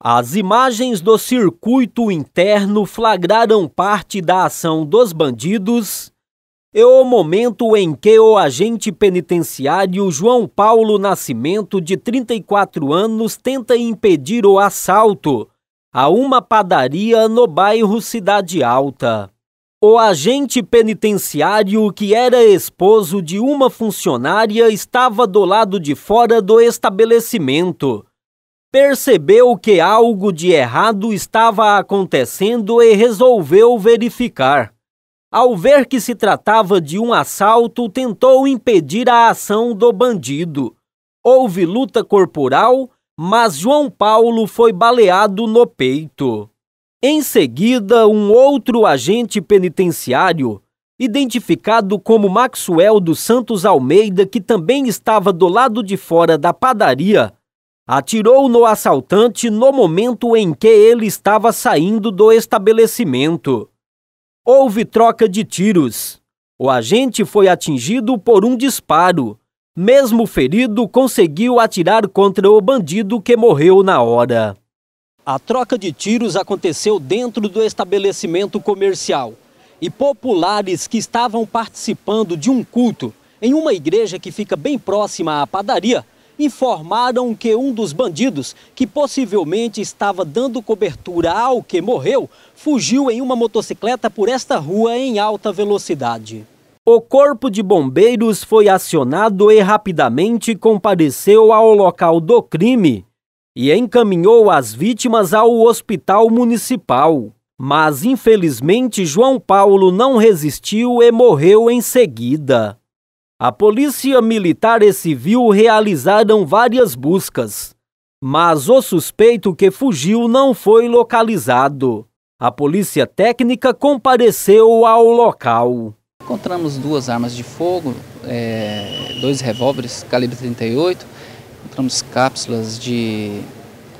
As imagens do circuito interno flagraram parte da ação dos bandidos e o momento em que o agente penitenciário João Paulo Nascimento, de 34 anos, tenta impedir o assalto a uma padaria no bairro Cidade Alta. O agente penitenciário, que era esposo de uma funcionária, estava do lado de fora do estabelecimento percebeu que algo de errado estava acontecendo e resolveu verificar. Ao ver que se tratava de um assalto, tentou impedir a ação do bandido. Houve luta corporal, mas João Paulo foi baleado no peito. Em seguida, um outro agente penitenciário, identificado como Maxwell dos Santos Almeida, que também estava do lado de fora da padaria, atirou no assaltante no momento em que ele estava saindo do estabelecimento. Houve troca de tiros. O agente foi atingido por um disparo. Mesmo ferido, conseguiu atirar contra o bandido que morreu na hora. A troca de tiros aconteceu dentro do estabelecimento comercial e populares que estavam participando de um culto em uma igreja que fica bem próxima à padaria informaram que um dos bandidos, que possivelmente estava dando cobertura ao que morreu, fugiu em uma motocicleta por esta rua em alta velocidade. O corpo de bombeiros foi acionado e rapidamente compareceu ao local do crime e encaminhou as vítimas ao hospital municipal. Mas infelizmente João Paulo não resistiu e morreu em seguida. A Polícia Militar e Civil realizaram várias buscas, mas o suspeito que fugiu não foi localizado. A Polícia Técnica compareceu ao local. Encontramos duas armas de fogo, é, dois revólveres calibre 38, encontramos cápsulas de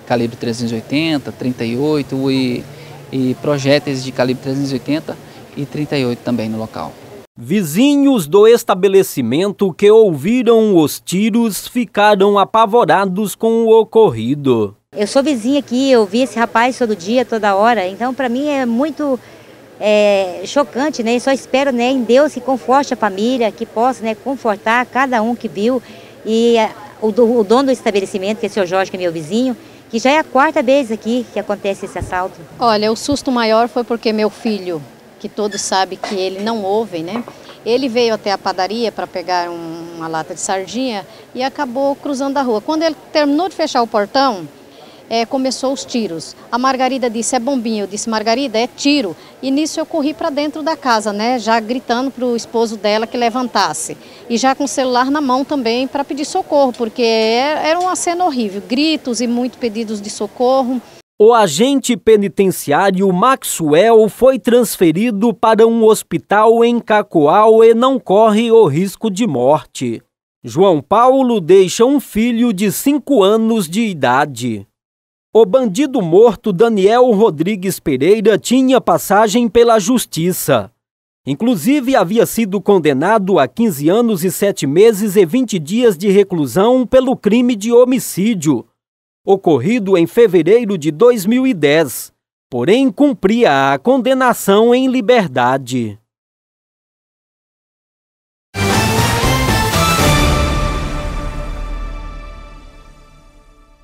calibre 380, 38 e, e projéteis de calibre 380 e 38 também no local. Vizinhos do estabelecimento que ouviram os tiros ficaram apavorados com o ocorrido. Eu sou vizinha aqui, eu vi esse rapaz todo dia, toda hora, então para mim é muito é, chocante, né? só espero né, em Deus que conforte a família, que possa né, confortar cada um que viu e a, é, o, o, dono do estabelecimento, que é o senhor Jorge, que é meu vizinho, que já é a quarta vez aqui que acontece esse assalto. Olha, o susto maior foi porque meu filho que todos sabem que ele não ouve, né? Ele veio até a padaria para pegar um, uma lata de sardinha e acabou cruzando a rua. Quando ele terminou de fechar o portão, é, começou os tiros. A Margarida disse, é bombinha. Eu disse, Margarida, é tiro. E nisso eu corri para dentro da casa, né? Já gritando para o esposo dela que levantasse. E já com o celular na mão também para pedir socorro, porque é, era uma cena horrível. Gritos e muito pedidos de socorro. O agente penitenciário Maxwell foi transferido para um hospital em Cacoal e não corre o risco de morte. João Paulo deixa um filho de 5 anos de idade. O bandido morto Daniel Rodrigues Pereira tinha passagem pela justiça. Inclusive, havia sido condenado a 15 anos e 7 meses e 20 dias de reclusão pelo crime de homicídio ocorrido em fevereiro de 2010, porém cumpria a condenação em liberdade.